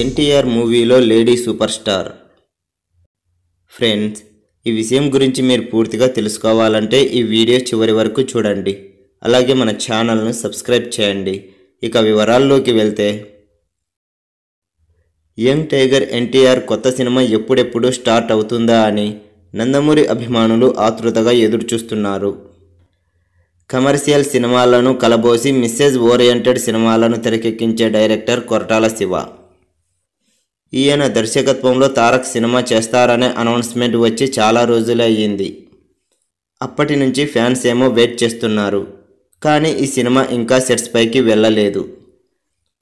ఎన్టీఆర్ మూవీలో lady super star friends ఈ విషయం గురించి మీరు పూర్తిగా తెలుసుకోవాలంటే ఈ వీడియో చివరి వరకు చూడండి అలాగే మన ఛానల్ను సబ్స్క్రైబ్ చేయండి ఇక వివరాల్లోకి వెళ్తే యంగ్ టైగర్ ఎన్టీఆర్ కొత్త సినిమా ఎప్పుడెప్పుడు స్టార్ట్ అవుతుందా అని నందమూరి అభిమానులు ఆతృతగా ఎదురుచూస్తున్నారు కమర్షియల్ సినిమాలను కలబోసి మిస్సెస్ ఓరియంటెడ్ సినిమాలను తెరకెక్కించే డైరెక్టర్ కొరటాల శివ ఈయన దర్శకత్వంలో తారక్ సినిమా చేస్తారనే అనౌన్స్మెంట్ వచ్చి చాలా రోజులయ్యింది అప్పటి నుంచి ఫ్యాన్స్ ఏమో వెయిట్ చేస్తున్నారు కానీ ఈ సినిమా ఇంకా సెట్స్ పైకి వెళ్ళలేదు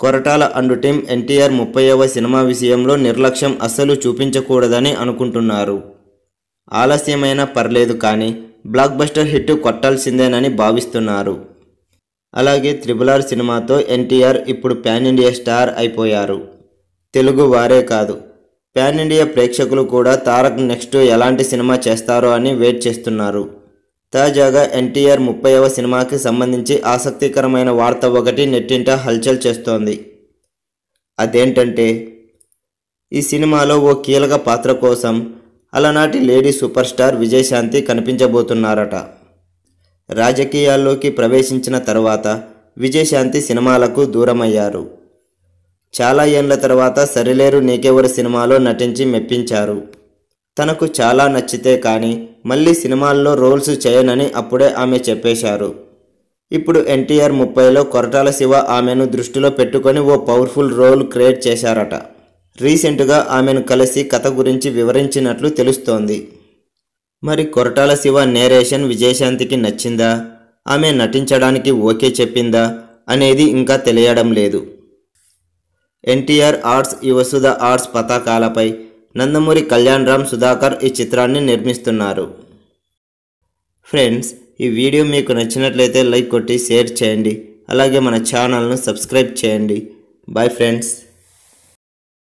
కొరటాల అండ్ టీం ఎన్టీఆర్ ముప్పైవ సినిమా విషయంలో నిర్లక్ష్యం అస్సలు చూపించకూడదని అనుకుంటున్నారు ఆలస్యమైనా పర్లేదు కానీ బ్లాక్ బస్టర్ హిట్ కొట్టాల్సిందేనని భావిస్తున్నారు అలాగే త్రిబుల్ ఆర్ సినిమాతో ఎన్టీఆర్ ఇప్పుడు పాన్ ఇండియా స్టార్ అయిపోయారు తెలుగు వారే కాదు పాన్ ఇండియా ప్రేక్షకులు కూడా తారక్ నెక్స్ట్ ఎలాంటి సినిమా చేస్తారో అని వెయిట్ చేస్తున్నారు తాజాగా ఎన్టీఆర్ ముప్పైవ సినిమాకి సంబంధించి ఆసక్తికరమైన వార్త ఒకటి నెట్టింట హల్చల్ చేస్తోంది అదేంటంటే ఈ సినిమాలో ఓ కీలక పాత్ర కోసం అలనాటి లేడీ సూపర్ స్టార్ విజయశాంతి కనిపించబోతున్నారట రాజకీయాల్లోకి ప్రవేశించిన తర్వాత విజయశాంతి సినిమాలకు దూరమయ్యారు చాలా ఏండ్ల తర్వాత సరిలేరు నీకెవరు సినిమాలో నటించి మెప్పించారు తనకు చాలా నచ్చితే కానీ మళ్ళీ సినిమాల్లో రోల్స్ చేయనని అప్పుడే ఆమె చెప్పేశారు ఇప్పుడు ఎన్టీఆర్ ముప్పైలో కొరటాల శివ ఆమెను దృష్టిలో పెట్టుకొని ఓ పవర్ఫుల్ రోల్ క్రియేట్ చేశారట రీసెంట్గా ఆమెను కలిసి కథ గురించి వివరించినట్లు తెలుస్తోంది మరి కొరటాల శివ నేరేషన్ విజయశాంతికి నచ్చిందా ఆమె నటించడానికి ఓకే చెప్పిందా అనేది ఇంకా తెలియడం లేదు ఎన్టీఆర్ ఆర్ట్స్ యువసుధ ఆర్ట్స్ పతాకాలపై నందమూరి కళ్యాణ్ రామ్ సుధాకర్ ఈ చిత్రాన్ని నిర్మిస్తున్నారు ఫ్రెండ్స్ ఈ వీడియో మీకు నచ్చినట్లయితే లైక్ కొట్టి షేర్ చేయండి అలాగే మన ఛానల్ను సబ్స్క్రైబ్ చేయండి బాయ్ ఫ్రెండ్స్